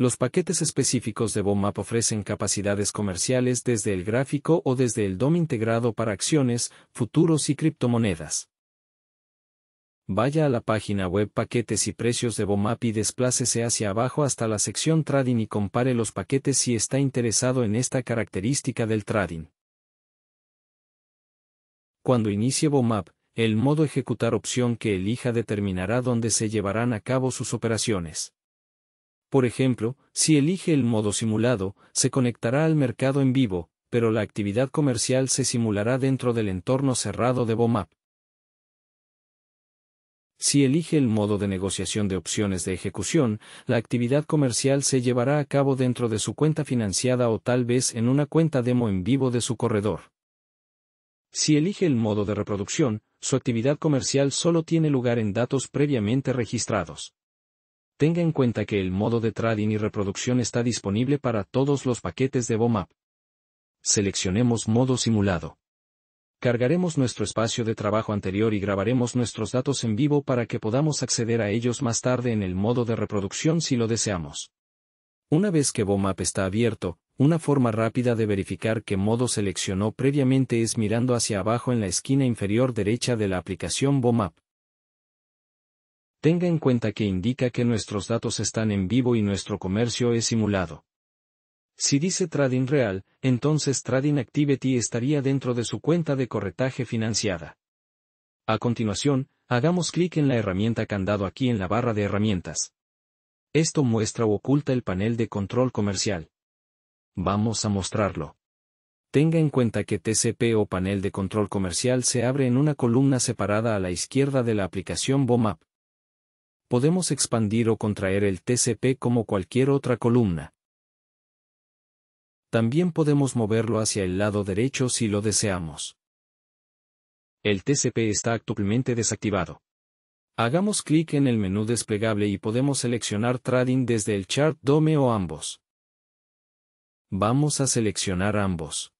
Los paquetes específicos de BOMAP ofrecen capacidades comerciales desde el gráfico o desde el DOM integrado para acciones, futuros y criptomonedas. Vaya a la página web Paquetes y Precios de BOMAP y desplácese hacia abajo hasta la sección Trading y compare los paquetes si está interesado en esta característica del trading. Cuando inicie BOMAP, el modo ejecutar opción que elija determinará dónde se llevarán a cabo sus operaciones. Por ejemplo, si elige el modo simulado, se conectará al mercado en vivo, pero la actividad comercial se simulará dentro del entorno cerrado de BOMAP. Si elige el modo de negociación de opciones de ejecución, la actividad comercial se llevará a cabo dentro de su cuenta financiada o tal vez en una cuenta demo en vivo de su corredor. Si elige el modo de reproducción, su actividad comercial solo tiene lugar en datos previamente registrados. Tenga en cuenta que el modo de trading y reproducción está disponible para todos los paquetes de BOMAP. Seleccionemos modo simulado. Cargaremos nuestro espacio de trabajo anterior y grabaremos nuestros datos en vivo para que podamos acceder a ellos más tarde en el modo de reproducción si lo deseamos. Una vez que BOMAP está abierto, una forma rápida de verificar qué modo seleccionó previamente es mirando hacia abajo en la esquina inferior derecha de la aplicación BOMAP tenga en cuenta que indica que nuestros datos están en vivo y nuestro comercio es simulado. Si dice Trading Real, entonces Trading Activity estaría dentro de su cuenta de corretaje financiada. A continuación, hagamos clic en la herramienta candado aquí en la barra de herramientas. Esto muestra o oculta el panel de control comercial. Vamos a mostrarlo. Tenga en cuenta que TCP o panel de control comercial se abre en una columna separada a la izquierda de la aplicación BOMAP podemos expandir o contraer el TCP como cualquier otra columna. También podemos moverlo hacia el lado derecho si lo deseamos. El TCP está actualmente desactivado. Hagamos clic en el menú desplegable y podemos seleccionar Trading desde el chart Dome o ambos. Vamos a seleccionar ambos.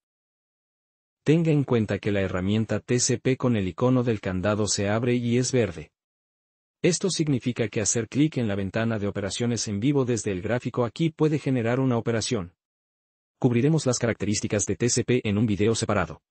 Tenga en cuenta que la herramienta TCP con el icono del candado se abre y es verde. Esto significa que hacer clic en la ventana de operaciones en vivo desde el gráfico aquí puede generar una operación. Cubriremos las características de TCP en un video separado.